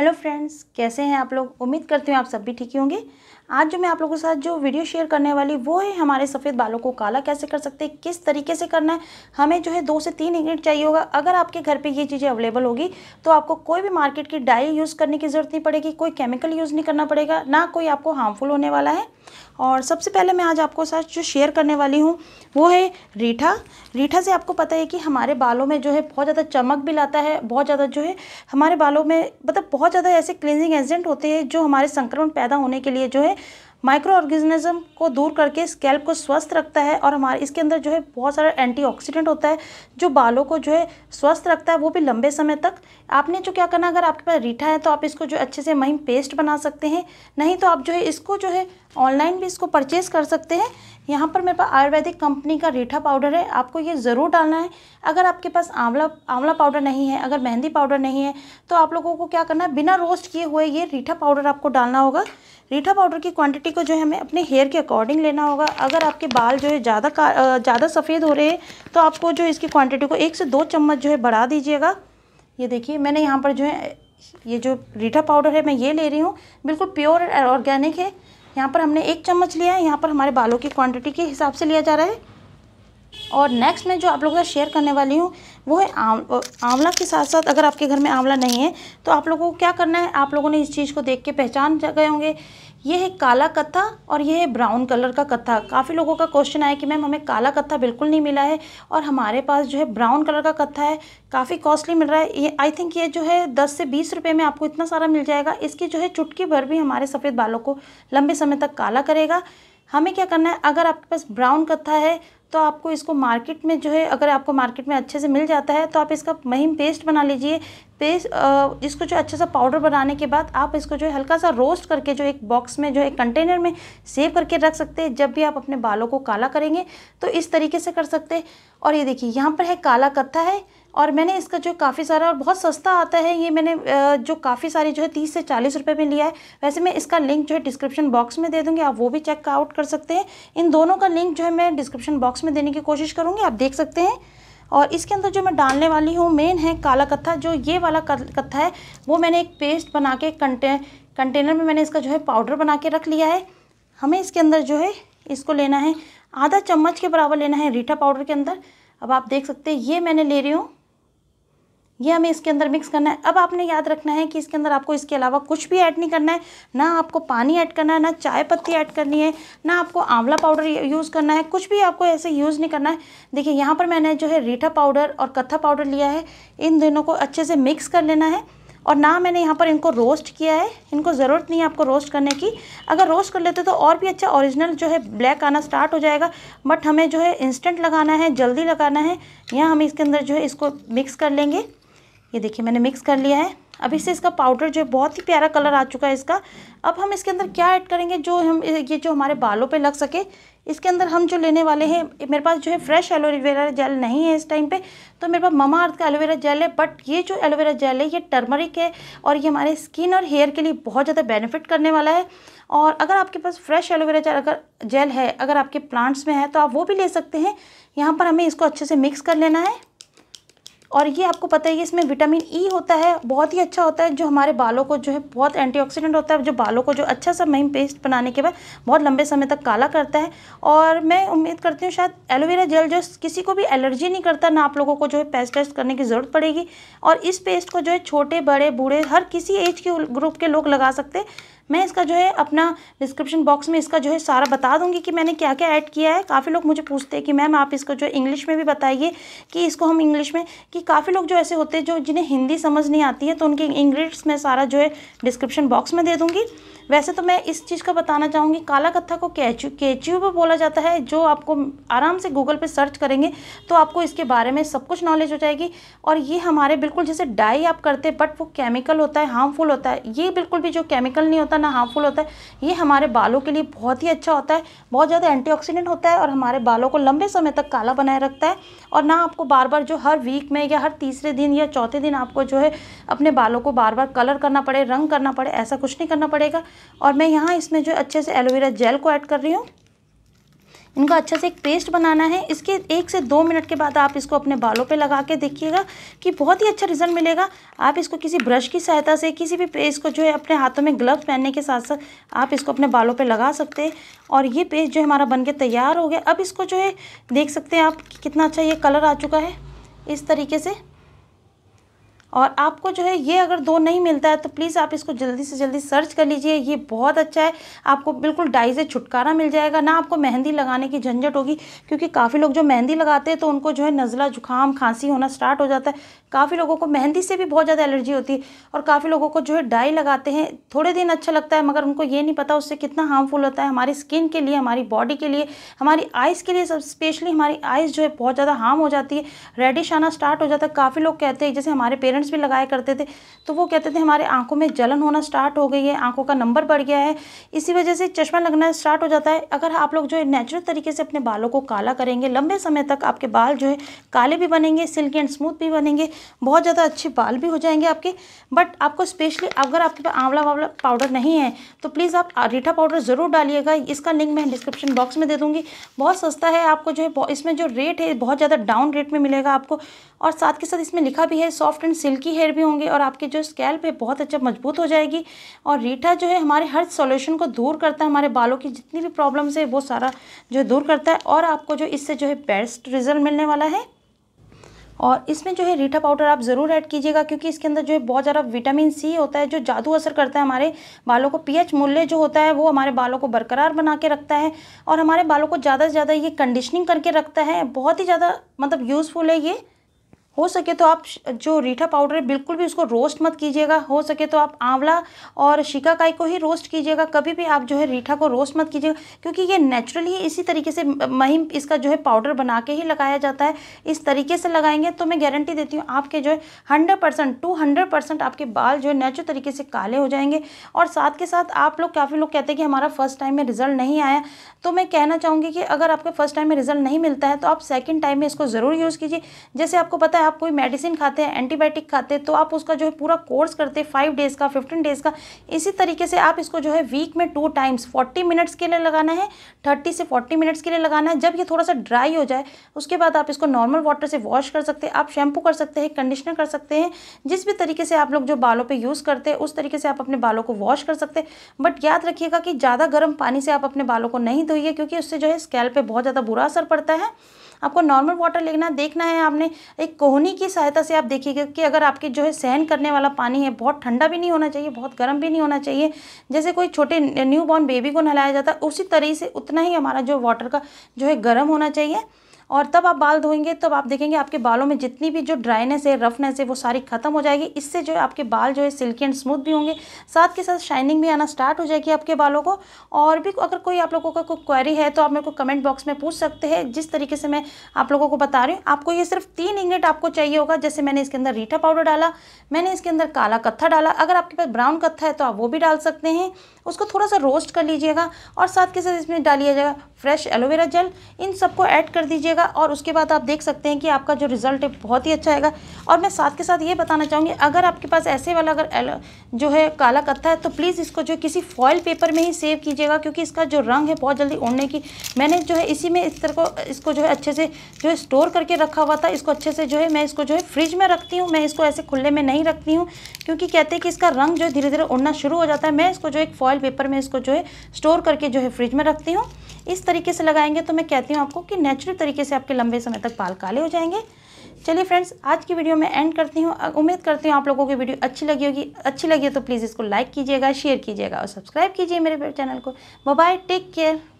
hello friends कैसे हैं आप लोग उम्मीद करती हूँ आप सब भी ठीक होंगे आज जो मैं आप लोगों के साथ जो वीडियो शेयर करने वाली वो है हमारे सफ़ेद बालों को काला कैसे कर सकते हैं किस तरीके से करना है हमें जो है दो से तीन यूनिट चाहिए होगा अगर आपके घर पे ये चीज़ें अवेलेबल होगी तो आपको कोई भी मार्केट की डाई यूज़ करने की ज़रूरत नहीं पड़ेगी कोई केमिकल यूज़ नहीं करना पड़ेगा ना कोई आपको हार्मफुल होने वाला है और सबसे पहले मैं आज आपको साथ जो शेयर करने वाली हूँ वो है रीठा रीठा से आपको पता है कि हमारे बालों में जो है बहुत ज़्यादा चमक भी लाता है बहुत ज़्यादा जो है हमारे बालों में मतलब बहुत ज़्यादा ऐसे क्लिनजिंग एजेंट होते हैं जो हमारे संक्रमण पैदा होने के लिए जो है माइक्रो ऑर्गेनिज्म को दूर करके स्कैल्प को स्वस्थ रखता है और हमारे इसके अंदर जो है बहुत सारा एंटीऑक्सीडेंट होता है जो बालों को जो है स्वस्थ रखता है वो भी लंबे समय तक आपने जो क्या करना अगर आपके पास रीठा है तो आप इसको जो अच्छे से महीम पेस्ट बना सकते हैं नहीं तो आप जो है इसको जो है ऑनलाइन भी इसको परचेज कर सकते हैं यहाँ पर मेरे पास आयुर्वेदिक कंपनी का रीठा पाउडर है आपको ये ज़रूर डालना है अगर आपके पास आंवला आंवला पाउडर नहीं है अगर मेहंदी पाउडर नहीं है तो आप लोगों को क्या करना है बिना रोस्ट किए हुए ये रीठा पाउडर आपको डालना होगा रीठा पाउडर की क्वांटिटी को जो है हमें अपने हेयर के अकॉर्डिंग लेना होगा अगर आपके बाल जो है ज़्यादा ज़्यादा सफ़ेद हो रहे हैं तो आपको जो इसकी क्वांटिटी को एक से दो चम्मच जो है बढ़ा दीजिएगा ये देखिए मैंने यहाँ पर जो है ये जो रीठा पाउडर है मैं ये ले रही हूँ बिल्कुल प्योर ऑर्गेनिक है यहाँ पर हमने एक चम्मच लिया है यहाँ पर हमारे बालों की क्वान्टिटी के हिसाब से लिया जा रहा है और नेक्स्ट मैं जो आप लोगों का शेयर करने वाली हूँ वो है आंव आंवला के साथ साथ अगर आपके घर में आंवला नहीं है तो आप लोगों को क्या करना है आप लोगों ने इस चीज़ को देख के पहचान गए होंगे ये है काला कत्था और ये है ब्राउन कलर का कत्था काफ़ी लोगों का क्वेश्चन आया कि मैम हमें काला कत्था बिल्कुल नहीं मिला है और हमारे पास जो है ब्राउन कलर का कत्था है काफ़ी कॉस्टली मिल रहा है ये आई थिंक ये जो है दस से बीस रुपये में आपको इतना सारा मिल जाएगा इसकी जो है चुटकी भर भी हमारे सफ़ेद बालों को लंबे समय तक काला करेगा हमें क्या करना है अगर आपके पास ब्राउन कत्था है तो आपको इसको मार्केट में जो है अगर आपको मार्केट में अच्छे से मिल जाता है तो आप इसका महीम पेस्ट बना लीजिए पेस्ट इसको जो अच्छे सा पाउडर बनाने के बाद आप इसको जो है हल्का सा रोस्ट करके जो एक बॉक्स में जो है कंटेनर में सेव करके रख सकते हैं जब भी आप अपने बालों को काला करेंगे तो इस तरीके से कर सकते हैं और ये देखिए यहाँ पर है काला कत्था है और मैंने इसका जो काफ़ी सारा और बहुत सस्ता आता है ये मैंने जो काफ़ी सारी जो है तीस से चालीस रुपये में लिया है वैसे मैं इसका लिंक जो है डिस्क्रिप्शन बॉक्स में दे दूँगी आप वो भी चेक आउट कर सकते हैं इन दोनों का लिंक जो है मैं डिस्क्रिप्शन बॉक्स में देने की कोशिश करूँगी आप देख सकते हैं और इसके अंदर जो मैं डालने वाली हूँ मेन है काला कत्था जो ये वाला कत्था है वो मैंने एक पेस्ट बना के कंटे कंटेनर में मैंने इसका जो है पाउडर बना के रख लिया है हमें इसके अंदर जो है इसको लेना है आधा चम्मच के बराबर लेना है रीठा पाउडर के अंदर अब आप देख सकते हैं ये मैंने ले रही हूँ ये हमें इसके अंदर मिक्स करना है अब आपने याद रखना है कि इसके अंदर आपको इसके अलावा कुछ भी ऐड नहीं करना है ना आपको पानी ऐड करना है ना चाय पत्ती ऐड करनी है ना आपको आंवला पाउडर यूज़ करना है कुछ भी आपको ऐसे यूज़ नहीं करना है देखिए यहाँ पर मैंने जो है रीठा पाउडर और कत्था पाउडर लिया है इन दोनों को अच्छे से मिक्स कर लेना है और ना मैंने यहाँ पर इनको रोस्ट किया है इनको ज़रूरत नहीं है आपको रोस्ट करने की अगर रोस्ट कर लेते तो और भी अच्छा ओरिजिनल जो है ब्लैक आना स्टार्ट हो जाएगा बट हमें जो है इंस्टेंट लगाना है जल्दी लगाना है यहाँ हम इसके अंदर जो है इसको मिक्स कर लेंगे ये देखिए मैंने मिक्स कर लिया है अब इससे इसका पाउडर जो है बहुत ही प्यारा कलर आ चुका है इसका अब हम इसके अंदर क्या ऐड करेंगे जो हम ये जो हमारे बालों पे लग सके इसके अंदर हम जो लेने वाले हैं मेरे पास जो है फ्रेश एलोवेरा जेल नहीं है इस टाइम पे तो मेरे पास ममा अर्थ का एलोवेरा जेल है बट ये जो एलोवेरा जेल है ये टर्मरिक है और ये हमारे स्किन और हेयर के लिए बहुत ज़्यादा बेनिफिट करने वाला है और अगर आपके पास फ्रेश एलोवेरा जेल अगर जेल है अगर आपके प्लांट्स में है तो आप वो भी ले सकते हैं यहाँ पर हमें इसको अच्छे से मिक्स कर लेना है और ये आपको पता ही है इसमें विटामिन ई e होता है बहुत ही अच्छा होता है जो हमारे बालों को जो है बहुत एंटीऑक्सीडेंट होता है जो बालों को जो अच्छा सा महीन पेस्ट बनाने के बाद बहुत लंबे समय तक काला करता है और मैं उम्मीद करती हूँ शायद एलोवेरा जेल जो किसी को भी एलर्जी नहीं करता ना आप लोगों को जो है पेस्ट टेस्ट करने की ज़रूरत पड़ेगी और इस पेस्ट को जो है छोटे बड़े बूढ़े हर किसी एज के ग्रुप के लोग लगा सकते मैं इसका जो है अपना डिस्क्रिप्शन बॉक्स में इसका जो है सारा बता दूंगी कि मैंने क्या क्या ऐड किया है काफ़ी लोग मुझे पूछते हैं कि मैम आप इसको जो इंग्लिश में भी बताइए कि इसको हम इंग्लिश में कि काफ़ी लोग जो ऐसे होते हैं जो जिन्हें हिंदी समझ नहीं आती है तो उनके इंग्लिश मैं सारा जो है डिस्क्रिप्शन बॉक्स में दे दूँगी वैसे तो मैं इस चीज़ का बताना चाहूँगी काला कत्था को कैचू कैचू भी बोला जाता है जो आपको आराम से गूगल पे सर्च करेंगे तो आपको इसके बारे में सब कुछ नॉलेज हो जाएगी और ये हमारे बिल्कुल जैसे डाई आप करते बट वो केमिकल होता है हार्मफुल होता है ये बिल्कुल भी जो केमिकल नहीं होता ना हार्मफुल होता है ये हमारे बालों के लिए बहुत ही अच्छा होता है बहुत ज़्यादा एंटीऑक्सीडेंट होता है और हमारे बालों को लंबे समय तक काला बनाए रखता है और ना आपको बार बार जो हर वीक में या हर तीसरे दिन या चौथे दिन आपको जो है अपने बालों को बार बार कलर करना पड़े रंग करना पड़े ऐसा कुछ नहीं करना पड़ेगा और मैं यहाँ इसमें जो अच्छे से एलोवेरा जेल को ऐड कर रही हूँ इनको अच्छे से एक पेस्ट बनाना है इसके एक से दो मिनट के बाद आप इसको अपने बालों पे लगा के देखिएगा कि बहुत ही अच्छा रिजल्ट मिलेगा आप इसको किसी ब्रश की सहायता से किसी भी पेस्ट को जो है अपने हाथों में ग्लव्स पहनने के साथ साथ आप इसको अपने बालों पर लगा सकते हैं और ये पेस्ट जो हमारा बन के तैयार हो गया अब इसको जो है देख सकते हैं आप कितना अच्छा ये कलर आ चुका है इस तरीके से और आपको जो है ये अगर दो नहीं मिलता है तो प्लीज़ आप इसको जल्दी से जल्दी सर्च कर लीजिए ये बहुत अच्छा है आपको बिल्कुल डाई से छुटकारा मिल जाएगा ना आपको मेहंदी लगाने की झंझट होगी क्योंकि काफ़ी लोग जो मेहंदी लगाते हैं तो उनको जो है नज़ला जुकाम खांसी होना स्टार्ट हो जाता है काफ़ी लोगों को मेहंदी से भी बहुत ज़्यादा एलर्जी होती है और काफ़ी लोगों को जो है डाई लगाते हैं थोड़े दिन अच्छा लगता है मगर उनको ये नहीं पता उससे कितना हार्मफुल होता है हमारी स्किन के लिए हमारी बॉडी के लिए हमारी आइज़ के लिए सब स्पेशली हमारी आइज़ जो है बहुत ज़्यादा हार्म हो जाती है रेडिश आना स्टार्ट हो जाता है काफ़ी लोग कहते हैं जैसे हमारे पेरेंट्स पेरेंट्स भी लगाया करते थे तो वो कहते थे हमारे आंखों में जलन होना स्टार्ट हो गई है आंखों का नंबर बढ़ गया है इसी वजह से चश्मा लगना स्टार्ट हो जाता है अगर आप लोग जो है नेचुरल तरीके से अपने बालों को काला करेंगे लंबे समय तक आपके बाल जो है काले भी बनेंगे सिल्की एंड स्मूथ भी बनेंगे बहुत ज़्यादा अच्छे बाल भी हो जाएंगे आपके बट आपको स्पेशली अगर आपके पास आंवला वावला पाउडर नहीं है तो प्लीज़ आप रीठा पाउडर ज़रूर डालिएगा इसका लिंक मैं डिस्क्रिप्शन बॉक्स में दे दूँगी बहुत सस्ता है आपको जो है इसमें जो रेट है बहुत ज़्यादा डाउन रेट में मिलेगा आपको और साथ के साथ इसमें लिखा भी है soft and silk silky hair भी होंगे और आपके जो स्कैल्प है बहुत अच्छा मजबूत हो जाएगी और रीठा जो है हमारे हर सोल्यूशन को दूर करता है हमारे बालों की जितनी भी प्रॉब्लम्स है वो सारा जो है दूर करता है और आपको जो इससे जो है बेस्ट रिजल्ट मिलने वाला है और इसमें जो है रीठा पाउडर आप ज़रूर ऐड कीजिएगा क्योंकि इसके अंदर जो है बहुत ज़्यादा विटामिन सी होता है जो जादू असर करता है हमारे बालों को पीएच मूल्य जो होता है वो हमारे बालों को बरकरार बना के रखता है और हमारे बालों को ज़्यादा से ज़्यादा ये कंडीशनिंग करके रखता है बहुत ही ज़्यादा मतलब यूज़फुल है ये हो सके तो आप जो रीठा पाउडर है बिल्कुल भी उसको रोस्ट मत कीजिएगा हो सके तो आप आंवला और शिकाकाई को ही रोस्ट कीजिएगा कभी भी आप जो है रीठा को रोस्ट मत कीजिएगा क्योंकि ये नेचुरली इसी तरीके से महीम इसका जो है पाउडर बना के ही लगाया जाता है इस तरीके से लगाएंगे तो मैं गारंटी देती हूँ आपके जो है hundred percent two hundred percent आपके बाल जो है नेचुरल तरीके से काले हो जाएंगे और साथ के साथ आप लोग काफ़ी लोग कहते हैं कि हमारा फर्स्ट टाइम में रिजल्ट नहीं आया तो मैं कहना चाहूँगी कि अगर आपके फर्स्ट टाइम में रिजल्ट नहीं मिलता है तो आप सेकेंड टाइम में इसको ज़रूर यूज़ कीजिए जैसे आपको पता है आप कोई मेडिसिन खाते हैं एंटीबायोटिक खाते हैं तो आप उसका जो है पूरा कोर्स करते हैं फाइव डेज़ का फिफ्टीन डेज़ का इसी तरीके से आप इसको जो है वीक में टू टाइम्स फोर्टी मिनट्स के लिए लगाना है थर्टी से फोर्टी मिनट्स के लिए लगाना है जब ये थोड़ा सा ड्राई हो जाए उसके बाद आप इसको नॉर्मल वाटर से वॉश कर सकते हैं आप शैम्पू कर सकते हैं कंडीशनर कर सकते हैं जिस भी तरीके से आप लोग जो बालों पर यूज़ करते हैं उस तरीके से आप अपने बालों को वॉश कर सकते हैं बट याद रखिएगा कि ज़्यादा गर्म पानी से आप अपने बालों को नहीं धोइए क्योंकि उससे जो है स्कैल पर बहुत ज़्यादा बुरा असर पड़ता है आपको नॉर्मल वाटर लेना देखना है आपने एक कोहनी की सहायता से आप देखिएगा कि अगर आपके जो है सहन करने वाला पानी है बहुत ठंडा भी नहीं होना चाहिए बहुत गर्म भी नहीं होना चाहिए जैसे कोई छोटे न्यू बॉर्न बेबी को नहलाया जाता है उसी तरह से उतना ही हमारा जो वाटर का जो है गर्म होना चाहिए और तब आप बाल धोएंगे तब आप देखेंगे आपके बालों में जितनी भी जो ड्राइनेस है रफनेस है वो सारी खत्म हो जाएगी इससे जो है आपके बाल जो है सिल्की एंड स्मूथ भी होंगे साथ के साथ शाइनिंग भी आना स्टार्ट हो जाएगी आपके बालों को और भी अगर कोई आप लोगों का कोई क्वेरी है तो आप मेरे को कमेंट बॉक्स में पूछ सकते हैं जिस तरीके से मैं आप लोगों को बता रही हूँ आपको ये सिर्फ तीन इंग्रेड आपको चाहिए होगा जैसे मैंने इसके अंदर रीठा पाउडर डाला मैंने इसके अंदर काला कत्था डाला अगर आपके पास ब्राउन कत्था है तो आप वो भी डाल सकते हैं उसको थोड़ा सा रोस्ट कर लीजिएगा और साथ के साथ इसमें डालिएगा जाएगा फ्रेश एलोवेरा जेल इन सबको ऐड कर दीजिएगा जाएगा और उसके बाद आप देख सकते हैं कि आपका जो रिज़ल्ट है बहुत ही अच्छा आएगा और मैं साथ के साथ ये बताना चाहूँगी अगर आपके पास ऐसे वाला अगर जो है काला कत्था है तो प्लीज़ इसको जो किसी फॉयल पेपर में ही सेव कीजिएगा क्योंकि इसका जो रंग है बहुत जल्दी उड़ने की मैंने जो है इसी में इस तरह को इसको जो है अच्छे से जो है स्टोर करके रखा हुआ था इसको अच्छे से जो है मैं इसको जो है फ्रिज में रखती हूँ मैं इसको ऐसे खुले में नहीं रखती हूँ क्योंकि कहते हैं कि इसका रंग जो है धीरे धीरे उड़ना शुरू हो जाता है मैं इसको जो एक फॉयल पेपर में इसको जो है स्टोर करके जो है फ्रिज में रखती हूँ इस तरीके से लगाएंगे तो मैं कहती हूँ आपको कि नेचुरल तरीके से आपके लंबे समय तक बाल काले हो जाएंगे चलिए फ्रेंड्स आज की वीडियो मैं एंड करती हूँ उम्मीद करती हूँ आप लोगों की वीडियो अच्छी लगी होगी अच्छी लगी हो तो प्लीज़ इसको लाइक कीजिएगा शेयर कीजिएगा और सब्सक्राइब कीजिए मेरे चैनल को बाय टेक केयर